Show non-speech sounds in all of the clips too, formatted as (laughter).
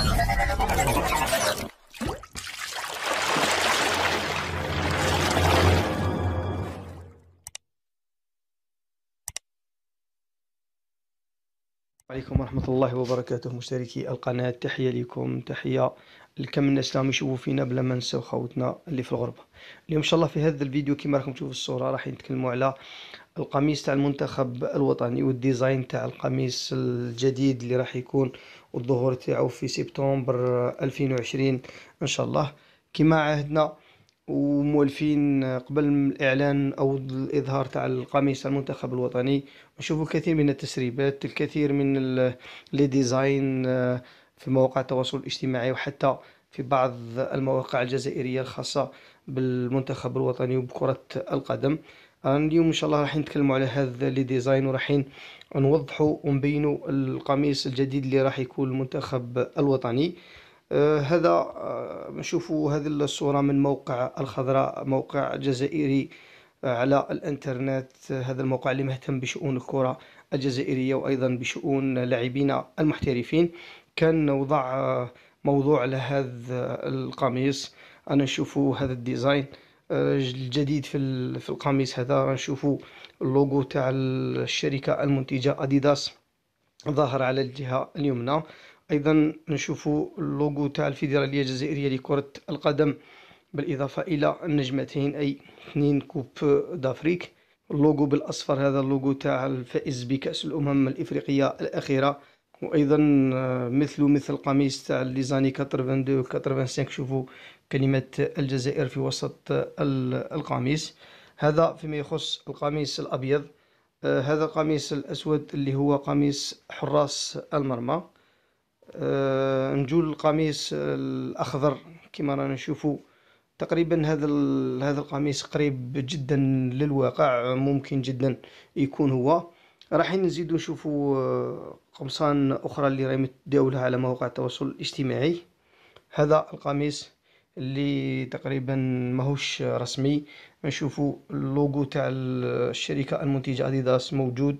どうも。عليكم ورحمة الله وبركاته مشتركي القناة تحية لكم تحية لكم الناس اللي يشوفوا فينا بلا ما نساو خوتنا اللي في الغربة اليوم ان شاء الله في هذا الفيديو كما راكم تشوفوا الصورة راح نتكلموا على القميص تاع المنتخب الوطني والديزاين تاع القميص الجديد اللي راح يكون والظهور تاعو في سبتمبر 2020 ان شاء الله كما عهدنا ومولفين قبل الإعلان أو الإظهار تاع القميص المنتخب الوطني نشوفوا الكثير من التسريبات الكثير من (hesitation) لي ديزاين آه، في مواقع التواصل الاجتماعي وحتى في بعض المواقع الجزائرية الخاصة بالمنتخب الوطني وبكرة القدم آه، اليوم ان شاء الله راح نتكلموا على هذا لي ديزاين وراحين نوضحوا ونبينوا القميص الجديد اللي راح يكون المنتخب الوطني آه، هذا آه، نشوفوا هذه الصورة من موقع الخضراء موقع جزائري آه، على الانترنت هذا الموقع اللي مهتم بشؤون الكرة الجزائرية وأيضا بشؤون لاعبينا المحترفين كان وضع موضوع لهذا القميص أنا نشوفوا هذا الديزاين الجديد في في القميص هذا نشوفوا اللوجو تاع الشركة المنتجة أديداس ظاهر على الجهة اليمنى ايضا نشوف اللوغو تاع الفيدراليه الجزائريه لكره القدم بالاضافه الى النجمتين اي اثنين كوب دافريك اللوغو بالاصفر هذا اللوغو تاع الفائز بكاس الامم الافريقيه الاخيره وايضا آه، مثل مثل القميص تاع ليزاني 82 85 شوفوا كلمه الجزائر في وسط القميص هذا فيما يخص القميص الابيض آه، هذا القميص الاسود اللي هو قميص حراس المرمى آه، نجول القميص الاخضر كما رانا نشوفو تقريبا هذا هذا القميص قريب جدا للواقع ممكن جدا يكون هو راح نزيدو نشوفو آه، قمصان اخرى اللي راهي متداوله على مواقع التواصل الاجتماعي هذا القميص اللي تقريبا ماهوش رسمي نشوفو اللوغو تاع الشركه المنتجه اديداس موجود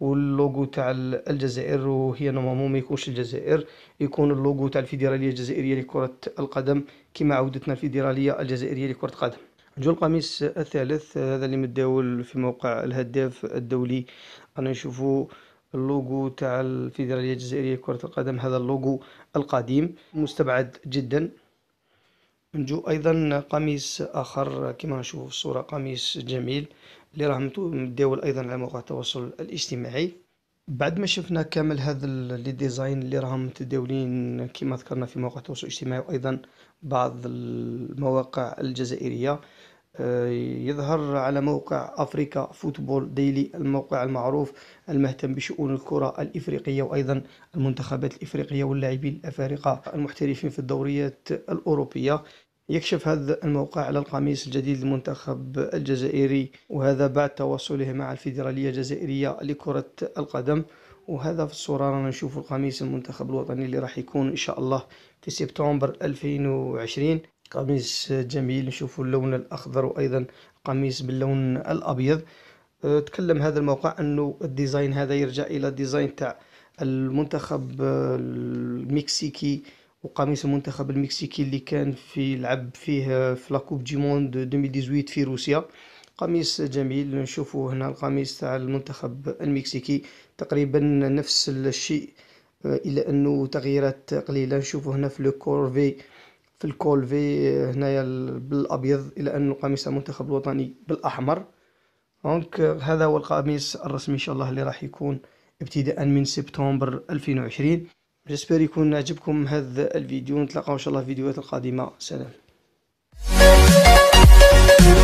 واللوغو تاع الجزائر وهي نورمالمون ما يكونش الجزائر يكون اللوغو تاع الفيدراليه الجزائريه لكره القدم كما عودتنا الفيدراليه الجزائريه لكره القدم جو القميص الثالث هذا اللي متداول في موقع الهداف الدولي انا نشوفو اللوغو تاع الفيدراليه الجزائريه لكره القدم هذا اللوغو القديم مستبعد جدا نجو ايضا قميص اخر كما نشوفوا في الصوره قميص جميل اللي راه متداول ايضا على مواقع التواصل الاجتماعي بعد ما شفنا كامل هذا لي ديزاين اللي راهم متداولين كما ذكرنا في مواقع التواصل الاجتماعي وايضا بعض المواقع الجزائريه آه، يظهر على موقع أفريكا فوتبول ديلي الموقع المعروف المهتم بشؤون الكرة الإفريقية وأيضا المنتخبات الإفريقية واللاعبين الأفارقة المحترفين في الدوريات الأوروبية يكشف هذا الموقع على القميص الجديد للمنتخب الجزائري وهذا بعد تواصله مع الفيدرالية الجزائرية لكرة القدم وهذا في الصورة رانا نشوف القميص المنتخب الوطني اللي راح يكون إن شاء الله في سبتمبر 2020 قميص جميل نشوفوا اللون الاخضر وايضا قميص باللون الابيض أه، تكلم هذا الموقع انه الديزاين هذا يرجع الى الديزاين تاع المنتخب أه، المكسيكي وقميص المنتخب المكسيكي اللي كان في لعب فيه أه، في لاكوب دي موند 2018 في روسيا قميص جميل نشوفوا هنا القميص تاع المنتخب المكسيكي تقريبا نفس الشيء الى انه تغييرات قليله نشوفوا هنا في لو كورفي في الكولفي هنايا بالابيض الى ان قميص المنتخب الوطني بالاحمر دونك هذا هو القميص الرسمي ان شاء الله اللي راح يكون ابتداء من سبتمبر 2020 جيسبر يكون عجبكم هذا الفيديو نتلاقاو ان شاء الله في الفيديوهات القادمه سلام